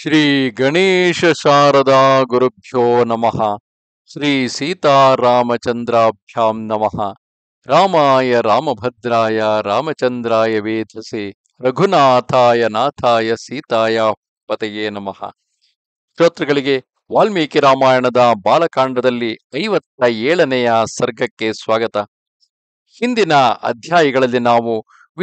ಶ್ರೀ ಗಣೇಶ ಶಾರದಾ ಗುರುಭ್ಯೋ ನಮಃ ಶ್ರೀ ಸೀತಾರಾಮಚಂದ್ರಾಭ್ಯಾಂ ನಮಃ ರಾಮಾಯ ರಾಮಭದ್ರಾಯ ರಾಮಚಂದ್ರಾಯ ವೇಧಸೆ ರಘುನಾಥಾಯ ನಾಥಾಯ ಸೀತಾಯ ಪತೆಯೇ ನಮಃ ಶ್ರೋತೃಗಳಿಗೆ ವಾಲ್ಮೀಕಿ ರಾಮಾಯಣದ ಬಾಲಕಾಂಡದಲ್ಲಿ ಐವತ್ತ ಏಳನೆಯ ಸರ್ಗಕ್ಕೆ ಸ್ವಾಗತ ಹಿಂದಿನ ಅಧ್ಯಾಯಗಳಲ್ಲಿ ನಾವು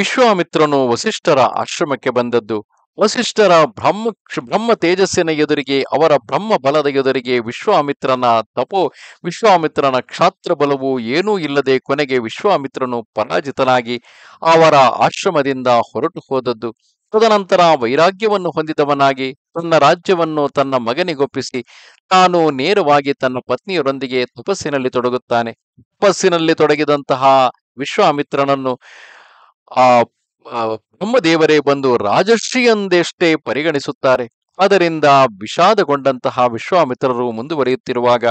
ವಿಶ್ವಾಮಿತ್ರನು ವಸಿಷ್ಠರ ಆಶ್ರಮಕ್ಕೆ ಬಂದದ್ದು ವಸಿಷ್ಠರ ಬ್ರಹ್ಮ ಬ್ರಹ್ಮ ತೇಜಸ್ಸಿನ ಎದುರಿಗೆ ಅವರ ಬ್ರಹ್ಮ ಬಲದ ಎದುರಿಗೆ ವಿಶ್ವಾಮಿತ್ರನ ತಪೋ ವಿಶ್ವಾಮಿತ್ರನ ಕ್ಷಾತ್ರ ಬಲವು ಏನೂ ಇಲ್ಲದೆ ಕೊನೆಗೆ ವಿಶ್ವಾಮಿತ್ರನು ಪರಾಜಿತನಾಗಿ ಅವರ ಆಶ್ರಮದಿಂದ ಹೊರಟು ಹೋದದ್ದು ತದನಂತರ ವೈರಾಗ್ಯವನ್ನು ಹೊಂದಿದವನಾಗಿ ತನ್ನ ರಾಜ್ಯವನ್ನು ತನ್ನ ಮಗನಿಗೊಪ್ಪಿಸಿ ತಾನು ನೇರವಾಗಿ ತನ್ನ ಪತ್ನಿಯರೊಂದಿಗೆ ತಪಸ್ಸಿನಲ್ಲಿ ತೊಡಗುತ್ತಾನೆ ತಪಸ್ಸಿನಲ್ಲಿ ತೊಡಗಿದಂತಹ ವಿಶ್ವಾಮಿತ್ರನನ್ನು ಆ ನಮ್ಮ ದೇವರೇ ಬಂದು ರಾಜಶ್ರೀಯಂದೆಷ್ಟೇ ಪರಿಗಣಿಸುತ್ತಾರೆ ಅದರಿಂದ ವಿಷಾದಗೊಂಡಂತಹ ವಿಶ್ವಾಮಿತ್ರರು ಮುಂದುವರಿಯುತ್ತಿರುವಾಗ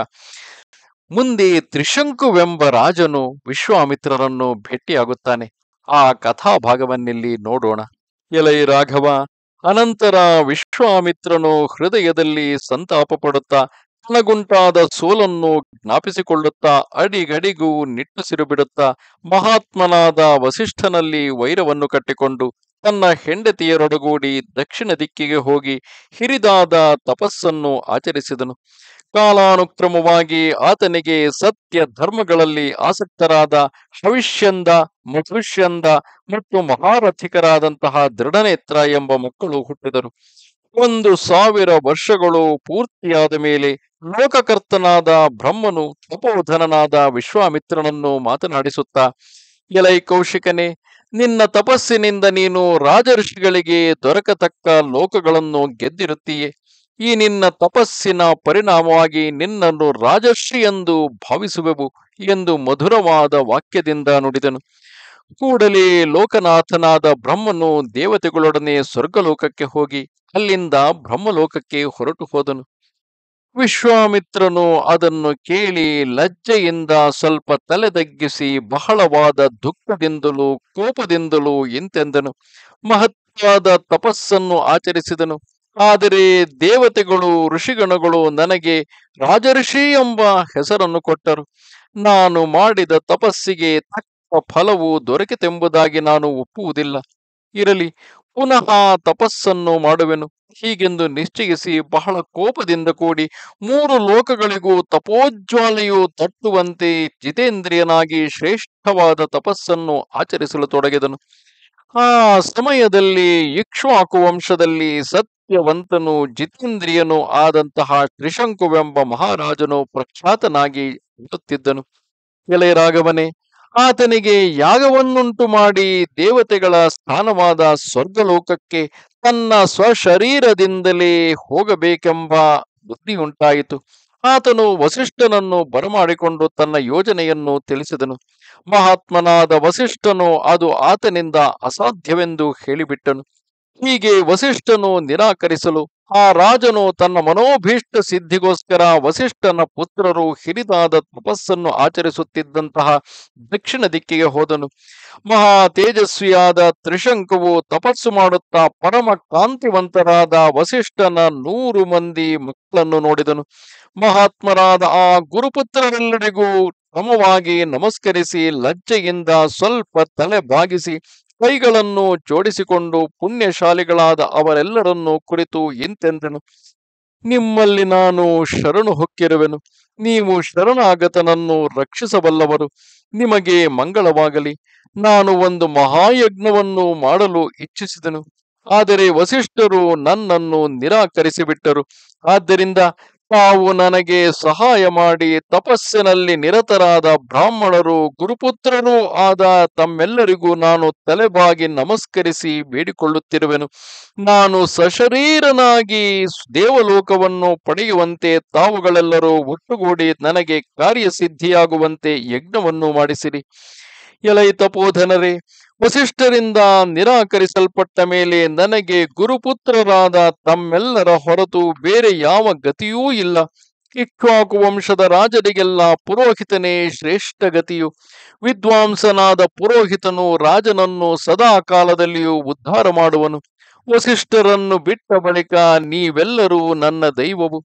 ಮುಂದೆ ತ್ರಿಶಂಕುವೆಂಬ ರಾಜನು ವಿಶ್ವಾಮಿತ್ರರನ್ನು ಭೇಟಿಯಾಗುತ್ತಾನೆ ಆ ಕಥಾಭಾಗವನ್ನಿಲ್ಲಿ ನೋಡೋಣ ಎಲೈ ರಾಘವ ಅನಂತರ ವಿಶ್ವಾಮಿತ್ರನು ಹೃದಯದಲ್ಲಿ ಸಂತಾಪ ಪಡುತ್ತಾ ತನಗುಂಟಾದ ಸೋಲನ್ನು ಜ್ಞಾಪಿಸಿಕೊಳ್ಳುತ್ತಾ ಅಡಿಗಡಿಗೂ ನಿಟ್ಟುಸಿರು ಬಿಡುತ್ತಾ ಮಹಾತ್ಮನಾದ ವಸಿಷ್ಠನಲ್ಲಿ ವೈರವನ್ನು ಕಟ್ಟಿಕೊಂಡು ತನ್ನ ಹೆಂಡತಿಯರೊಡಗೂಡಿ ದಕ್ಷಿಣ ದಿಕ್ಕಿಗೆ ಹೋಗಿ ಹಿರಿದಾದ ತಪಸ್ಸನ್ನು ಆಚರಿಸಿದನು ಕಾಲಾನುಕ್ರಮವಾಗಿ ಆತನಿಗೆ ಸತ್ಯ ಧರ್ಮಗಳಲ್ಲಿ ಆಸಕ್ತರಾದ ಹವಿಷ್ಯಂದ ಮಧುಷ್ಯಂದ ಮತ್ತು ಮಹಾರಥಿಕರಾದಂತಹ ದೃಢನೇತ್ರ ಎಂಬ ಮಕ್ಕಳು ಹುಟ್ಟಿದರು ಒಂದು ಸಾವಿರ ವರ್ಷಗಳು ಪೂರ್ತಿಯಾದ ಮೇಲೆ ಲೋಕಕರ್ತನಾದ ಬ್ರಹ್ಮನು ತಪೋಧನನಾದ ವಿಶ್ವಾಮಿತ್ರನನ್ನು ಮಾತನಾಡಿಸುತ್ತಾ ಎಲೈ ಕೌಶಿಕನೇ ನಿನ್ನ ತಪಸ್ಸಿನಿಂದ ನೀನು ರಾಜಋಷಿಗಳಿಗೆ ದೊರಕತಕ್ಕ ಲೋಕಗಳನ್ನು ಗೆದ್ದಿರುತ್ತೀಯೆ ಈ ನಿನ್ನ ತಪಸ್ಸಿನ ಪರಿಣಾಮವಾಗಿ ನಿನ್ನನ್ನು ರಾಜಶ್ರೀ ಎಂದು ಭಾವಿಸುವೆವು ಎಂದು ಮಧುರವಾದ ವಾಕ್ಯದಿಂದ ನುಡಿದನು ಕೂಡಲೇ ಲೋಕನಾಥನಾದ ಬ್ರಹ್ಮನು ದೇವತೆಗಳೊಡನೆ ಸ್ವರ್ಗಲೋಕಕ್ಕೆ ಹೋಗಿ ಅಲ್ಲಿಂದ ಬ್ರಹ್ಮಲೋಕಕ್ಕೆ ಹೊರಟು ಹೋದನು ವಿಶ್ವಾಮಿತ್ರನು ಅದನ್ನು ಕೇಳಿ ಲಜ್ಜೆಯಿಂದ ಸ್ವಲ್ಪ ತಲೆದಗ್ಗಿಸಿ ಬಹಳವಾದ ದುಃಖದಿಂದಲೂ ಕೋಪದಿಂದಲೂ ಇಂತೆಂದನು ಮಹತ್ವಾದ ತಪಸ್ಸನ್ನು ಆಚರಿಸಿದನು ಆದರೆ ದೇವತೆಗಳು ಋಷಿಗಣಗಳು ನನಗೆ ರಾಜಋಷಿ ಎಂಬ ಹೆಸರನ್ನು ಕೊಟ್ಟರು ನಾನು ಮಾಡಿದ ತಪಸ್ಸಿಗೆ ತಕ್ಕ ಫಲವು ದೊರಕಿತೆಂಬುದಾಗಿ ನಾನು ಒಪ್ಪುವುದಿಲ್ಲ ಇರಲಿ ಪುನಃ ತಪಸ್ಸನ್ನು ಮಾಡುವೆನು ಹೀಗೆಂದು ನಿಶ್ಚಯಿಸಿ ಬಹಳ ಕೋಪದಿಂದ ಕೂಡಿ ಮೂರು ಲೋಕಗಳಿಗೂ ತಪೋಜ್ವಾಲೆಯು ತಟ್ಟುವಂತೆ ಜಿತೇಂದ್ರಿಯನಾಗಿ ಶ್ರೇಷ್ಠವಾದ ತಪಸ್ಸನ್ನು ಆಚರಿಸಲು ತೊಡಗಿದನು ಆ ಸಮಯದಲ್ಲಿ ಇಕ್ಷ್ವಾಕು ವಂಶದಲ್ಲಿ ಸತ್ಯವಂತನು ಜಿತೇಂದ್ರಿಯನು ಆದಂತಹ ತ್ರಿಶಂಕುವೆಂಬ ಮಹಾರಾಜನು ಪ್ರಖ್ಯಾತನಾಗಿ ಇರುತ್ತಿದ್ದನು ಎಲೆ ರಾಘವನೇ ಆತನಿಗೆ ಯಾಗವನ್ನುಂಟು ಮಾಡಿ ದೇವತೆಗಳ ಸ್ಥಾನವಾದ ಸ್ವರ್ಗಲೋಕಕ್ಕೆ ತನ್ನ ಸ್ವಶರೀರದಿಂದಲೇ ಹೋಗಬೇಕೆಂಬ ಉಂಟಾಯಿತು ಆತನು ವಸಿಷ್ಠನನ್ನು ಬರಮಾಡಿಕೊಂಡು ತನ್ನ ಯೋಜನೆಯನ್ನು ತಿಳಿಸಿದನು ಮಹಾತ್ಮನಾದ ವಸಿಷ್ಠನು ಅದು ಆತನಿಂದ ಅಸಾಧ್ಯವೆಂದು ಹೇಳಿಬಿಟ್ಟನು ಹೀಗೆ ವಸಿಷ್ಠನು ನಿರಾಕರಿಸಲು ಆ ರಾಜನು ತನ್ನ ಮನೋಭೀಷ್ಟ ಸಿದ್ಧಿಗೋಸ್ಕರ ವಸಿಷ್ಠನ ಪುತ್ರರು ಹಿರಿದಾದ ತಪಸ್ಸನ್ನು ಆಚರಿಸುತ್ತಿದ್ದಂತಹ ದಕ್ಷಿಣ ದಿಕ್ಕಿಗೆ ಹೋದನು ಮಹಾ ತೇಜಸ್ವಿಯಾದ ತ್ರಿಶಂಕವು ತಪಸ್ಸು ಮಾಡುತ್ತಾ ಪರಮ ಕಾಂತಿವಂತರಾದ ವಸಿಷ್ಠನ ನೂರು ಮಂದಿ ಮಕ್ಕಳನ್ನು ನೋಡಿದನು ಮಹಾತ್ಮರಾದ ಆ ಗುರುಪುತ್ರರೆಲ್ಲರಿಗೂ ಕ್ರಮವಾಗಿ ನಮಸ್ಕರಿಸಿ ಲಜ್ಜೆಯಿಂದ ಸ್ವಲ್ಪ ತಲೆ ಬಾಗಿಸಿ ಕೈಗಳನ್ನು ಜೋಡಿಸಿಕೊಂಡು ಪುಣ್ಯಶಾಲಿಗಳಾದ ಅವರೆಲ್ಲರನ್ನೂ ಕುರಿತು ಇಂತೆಂದನು ನಿಮ್ಮಲ್ಲಿ ನಾನು ಶರಣು ಹೊಕ್ಕಿರುವೆನು ನೀವು ಶರಣಾಗತನನ್ನು ರಕ್ಷಿಸಬಲ್ಲವರು ನಿಮಗೆ ಮಂಗಳವಾಗಲಿ ನಾನು ಒಂದು ಮಹಾಯಜ್ಞವನ್ನು ಮಾಡಲು ಇಚ್ಛಿಸಿದನು ಆದರೆ ವಸಿಷ್ಠರು ನನ್ನನ್ನು ನಿರಾಕರಿಸಿಬಿಟ್ಟರು ಆದ್ದರಿಂದ ತಾವು ನನಗೆ ಸಹಾಯ ಮಾಡಿ ತಪಸ್ಸಿನಲ್ಲಿ ನಿರತರಾದ ಬ್ರಾಹ್ಮಣರು ಗುರುಪುತ್ರರೂ ಆದ ತಮ್ಮೆಲ್ಲರಿಗೂ ನಾನು ತಲೆಬಾಗಿ ನಮಸ್ಕರಿಸಿ ಬೇಡಿಕೊಳ್ಳುತ್ತಿರುವೆನು ನಾನು ಸಶರೀರನಾಗಿ ದೇವಲೋಕವನ್ನು ಪಡೆಯುವಂತೆ ತಾವುಗಳೆಲ್ಲರೂ ಒಟ್ಟುಗೂಡಿ ನನಗೆ ಕಾರ್ಯಸಿದ್ಧಿಯಾಗುವಂತೆ ಯಜ್ಞವನ್ನು ಮಾಡಿಸಿರಿ ಎಲೈ ತಪೋಧನರೇ ವಸಿಷ್ಠರಿಂದ ನಿರಾಕರಿಸಲ್ಪಟ್ಟ ಮೇಲೆ ನನಗೆ ಗುರುಪುತ್ರರಾದ ತಮ್ಮೆಲ್ಲರ ಹೊರತು ಬೇರೆ ಯಾವ ಗತಿಯೂ ಇಲ್ಲ ಕಿಕ್ವಾಕು ವಂಶದ ರಾಜರಿಗೆಲ್ಲ ಪುರೋಹಿತನೇ ಶ್ರೇಷ್ಠ ಗತಿಯು ವಿದ್ವಾಂಸನಾದ ಪುರೋಹಿತನು ರಾಜನನ್ನು ಸದಾ ಕಾಲದಲ್ಲಿಯೂ ಉದ್ಧಾರ ಮಾಡುವನು ವಸಿಷ್ಠರನ್ನು ಬಿಟ್ಟ ಬಳಿಕ ನೀವೆಲ್ಲರೂ ನನ್ನ ದೈವವು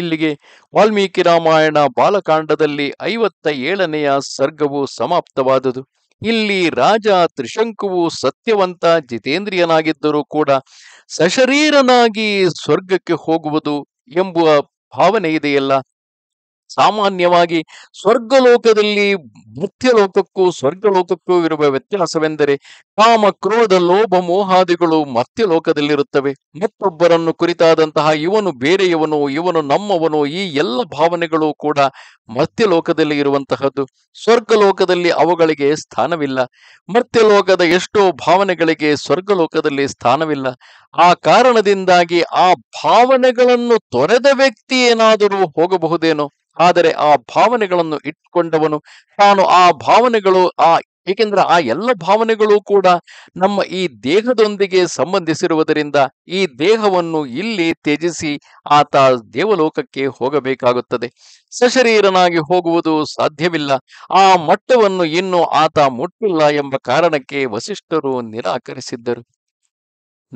ಇಲ್ಲಿಗೆ ವಾಲ್ಮೀಕಿ ರಾಮಾಯಣ ಬಾಲಕಾಂಡದಲ್ಲಿ ಐವತ್ತ ಏಳನೆಯ ಸರ್ಗವು ಸಮಾಪ್ತವಾದುದು ಇಲ್ಲಿ ರಾಜ ತ್ರಿಶಂಕುವು ಸತ್ಯವಂತ ಜಿತೇಂದ್ರಿಯನಾಗಿದ್ದರೂ ಕೂಡ ಸಶರೀರನಾಗಿ ಸ್ವರ್ಗಕ್ಕೆ ಹೋಗುವುದು ಎಂಬುವ ಭಾವನೆ ಇದೆಯಲ್ಲ ಸಾಮಾನ್ಯವಾಗಿ ಸ್ವರ್ಗಲೋಕದಲ್ಲಿ ಮುಖ್ಯಲೋಕಕ್ಕೂ ಸ್ವರ್ಗಲೋಕಕ್ಕೂ ಇರುವ ವ್ಯತ್ಯಾಸವೆಂದರೆ ಕಾಮ ಕ್ರೋಧ ಲೋಭ ಮೋಹಾದಿಗಳು ಮತ್ಯಲೋಕದಲ್ಲಿರುತ್ತವೆ ಮತ್ತೊಬ್ಬರನ್ನು ಕುರಿತಾದಂತಹ ಇವನು ಬೇರೆಯವನು ಇವನು ನಮ್ಮವನು ಈ ಎಲ್ಲ ಭಾವನೆಗಳು ಕೂಡ ಮರ್ತ್ಯಲೋಕದಲ್ಲಿ ಇರುವಂತಹದ್ದು ಸ್ವರ್ಗಲೋಕದಲ್ಲಿ ಅವುಗಳಿಗೆ ಸ್ಥಾನವಿಲ್ಲ ಮರ್ತ್ಯಲೋಕದ ಎಷ್ಟೋ ಭಾವನೆಗಳಿಗೆ ಸ್ವರ್ಗಲೋಕದಲ್ಲಿ ಸ್ಥಾನವಿಲ್ಲ ಆ ಕಾರಣದಿಂದಾಗಿ ಆ ಭಾವನೆಗಳನ್ನು ತೊರೆದ ವ್ಯಕ್ತಿ ಏನಾದರೂ ಹೋಗಬಹುದೇನೋ ಆದರೆ ಆ ಭಾವನೆಗಳನ್ನು ಇಟ್ಕೊಂಡವನು ತಾನು ಆ ಭಾವನೆಗಳು ಆ ಏಕೆಂದ್ರೆ ಆ ಎಲ್ಲ ಭಾವನೆಗಳು ಕೂಡ ನಮ್ಮ ಈ ದೇಹದೊಂದಿಗೆ ಸಂಬಂಧಿಸಿರುವುದರಿಂದ ಈ ದೇಹವನ್ನು ಇಲ್ಲಿ ತ್ಯಜಿಸಿ ಆತ ದೇವಲೋಕಕ್ಕೆ ಹೋಗಬೇಕಾಗುತ್ತದೆ ಸಶರೀರನಾಗಿ ಹೋಗುವುದು ಸಾಧ್ಯವಿಲ್ಲ ಆ ಮಟ್ಟವನ್ನು ಇನ್ನು ಆತ ಮುಟ್ಟಿಲ್ಲ ಎಂಬ ಕಾರಣಕ್ಕೆ ವಸಿಷ್ಠರು ನಿರಾಕರಿಸಿದ್ದರು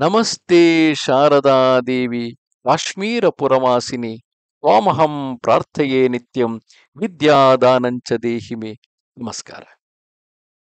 ನಮಸ್ತೆ ಶಾರದಾ ದೇವಿ ಕಾಶ್ಮೀರ ಪುರವಾಸಿನಿ ಸ್ವಾಮಹಂ ಪ್ರಾರ್ಥೆಯೇ ನಿತ್ಯಂ ವಿದ್ಯಾದಾನಂಚ ದೇಹಿಮೆ ನಮಸ್ಕಾರ